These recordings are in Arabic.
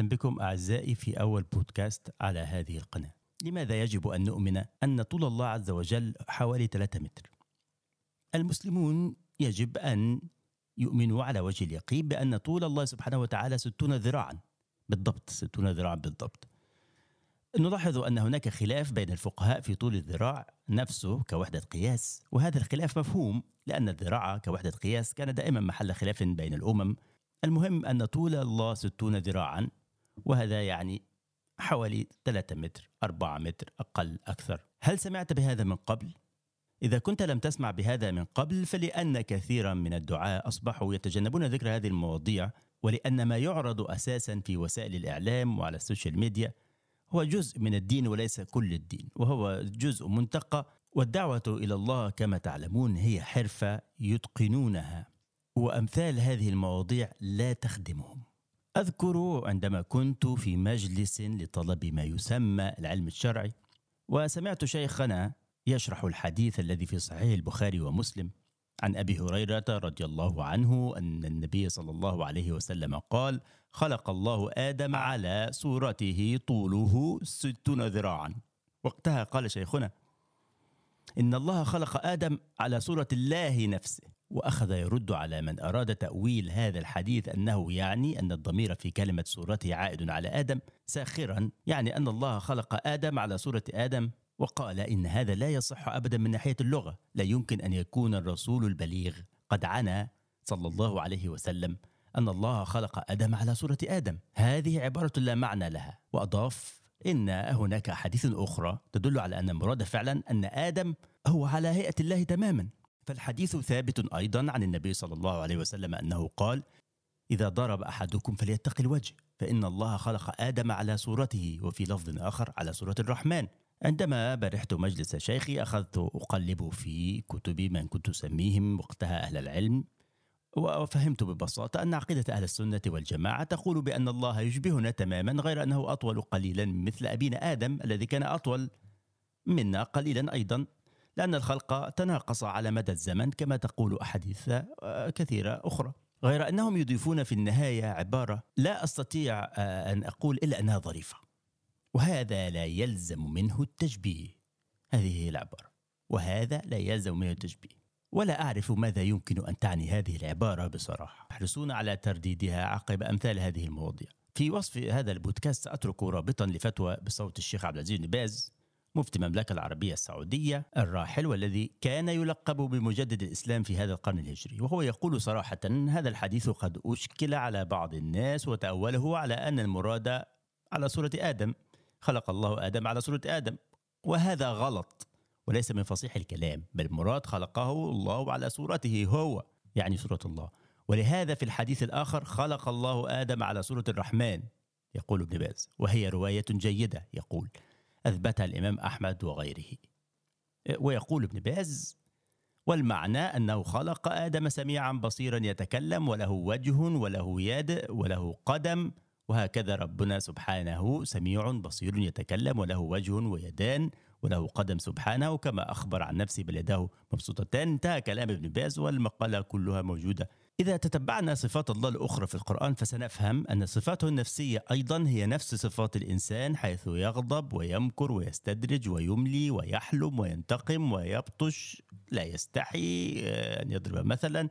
اهلا بكم اعزائي في اول بودكاست على هذه القناه. لماذا يجب ان نؤمن ان طول الله عز وجل حوالي 3 متر؟ المسلمون يجب ان يؤمنوا على وجه اليقين بان طول الله سبحانه وتعالى 60 ذراعا بالضبط 60 ذراعا بالضبط. نلاحظ ان هناك خلاف بين الفقهاء في طول الذراع نفسه كوحده قياس، وهذا الخلاف مفهوم لان الذراع كوحده قياس كان دائما محل خلاف بين الامم المهم أن طول الله ستون ذراعا وهذا يعني حوالي 3 متر 4 متر أقل أكثر هل سمعت بهذا من قبل؟ إذا كنت لم تسمع بهذا من قبل فلأن كثيرا من الدعاة أصبحوا يتجنبون ذكر هذه المواضيع ولأن ما يعرض أساسا في وسائل الإعلام وعلى السوشيال ميديا هو جزء من الدين وليس كل الدين وهو جزء منتقى والدعوة إلى الله كما تعلمون هي حرفة يتقنونها وأمثال هذه المواضيع لا تخدمهم أذكر عندما كنت في مجلس لطلب ما يسمى العلم الشرعي وسمعت شيخنا يشرح الحديث الذي في صحيح البخاري ومسلم عن أبي هريرة رضي الله عنه أن النبي صلى الله عليه وسلم قال خلق الله آدم على صورته طوله ستون ذراعا وقتها قال شيخنا إن الله خلق آدم على صورة الله نفسه وأخذ يرد على من أراد تأويل هذا الحديث أنه يعني أن الضمير في كلمة صورته عائد على آدم ساخرا يعني أن الله خلق آدم على صورة آدم وقال إن هذا لا يصح أبدا من ناحية اللغة لا يمكن أن يكون الرسول البليغ قد عنا صلى الله عليه وسلم أن الله خلق آدم على صورة آدم هذه عبارة لا معنى لها وأضاف إن هناك أحاديث أخرى تدل على أن المراد فعلا أن آدم هو على هيئة الله تماما فالحديث ثابت أيضا عن النبي صلى الله عليه وسلم أنه قال إذا ضرب أحدكم فليتق الوجه فإن الله خلق آدم على صورته وفي لفظ آخر على صورة الرحمن عندما برحت مجلس شيخي أخذت أقلب في كتب من كنت أسميهم وقتها أهل العلم وفهمت ببساطة أن عقيدة أهل السنة والجماعة تقول بأن الله يشبهنا تماما غير أنه أطول قليلا مثل أبينا آدم الذي كان أطول منا قليلا أيضا لأن الخلق تناقص على مدى الزمن كما تقول أحاديث آه، كثيرة أخرى غير أنهم يضيفون في النهاية عبارة لا أستطيع آه، أن أقول إلا أنها ظريفة وهذا لا يلزم منه التشبيه هذه هي العبارة وهذا لا يلزم منه التشبيه ولا أعرف ماذا يمكن أن تعني هذه العبارة بصراحة يحرصون على ترديدها عقب أمثال هذه المواضيع في وصف هذا البودكاست سأترك رابطا لفتوى بصوت الشيخ عبد العزيز باز مفتي المملكة العربية السعودية الراحل والذي كان يلقب بمجدد الإسلام في هذا القرن الهجري وهو يقول صراحة هذا الحديث قد أشكل على بعض الناس وتأوله على أن المراد على صورة آدم خلق الله آدم على صورة آدم وهذا غلط وليس من فصيح الكلام بل مراد خلقه الله على صورته هو يعني صورة الله ولهذا في الحديث الآخر خلق الله آدم على صورة الرحمن يقول ابن باز وهي رواية جيدة يقول أثبتها الإمام أحمد وغيره ويقول ابن باز والمعنى أنه خلق آدم سميعا بصيرا يتكلم وله وجه وله يد وله قدم وهكذا ربنا سبحانه سميع بصير يتكلم وله وجه ويدان وله قدم سبحانه كما أخبر عن نفسه بل يداه مبسوطتان انتهى كلام ابن باز والمقالة كلها موجودة إذا تتبعنا صفات الله الأخرى في القرآن فسنفهم أن صفاته النفسية أيضا هي نفس صفات الإنسان حيث يغضب ويمكر ويستدرج ويملي ويحلم وينتقم ويبطش لا يستحي آه، أن يضرب مثلا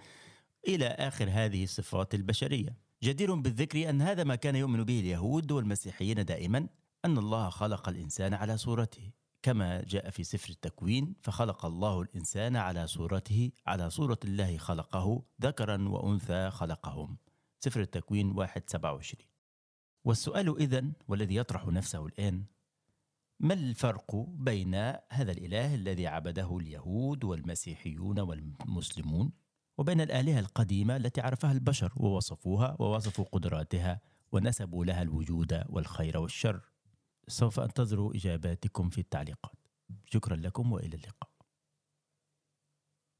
إلى آخر هذه الصفات البشرية جدير بالذكر أن هذا ما كان يؤمن به اليهود والمسيحيين دائما أن الله خلق الإنسان على صورته كما جاء في سفر التكوين فخلق الله الانسان على صورته على صوره الله خلقه ذكرا وانثى خلقهم سفر التكوين 1 27 والسؤال اذا والذي يطرح نفسه الان ما الفرق بين هذا الاله الذي عبده اليهود والمسيحيون والمسلمون وبين الالهه القديمه التي عرفها البشر ووصفوها ووصفوا قدراتها ونسبوا لها الوجود والخير والشر سوف أنتظر إجاباتكم في التعليقات شكرا لكم وإلى اللقاء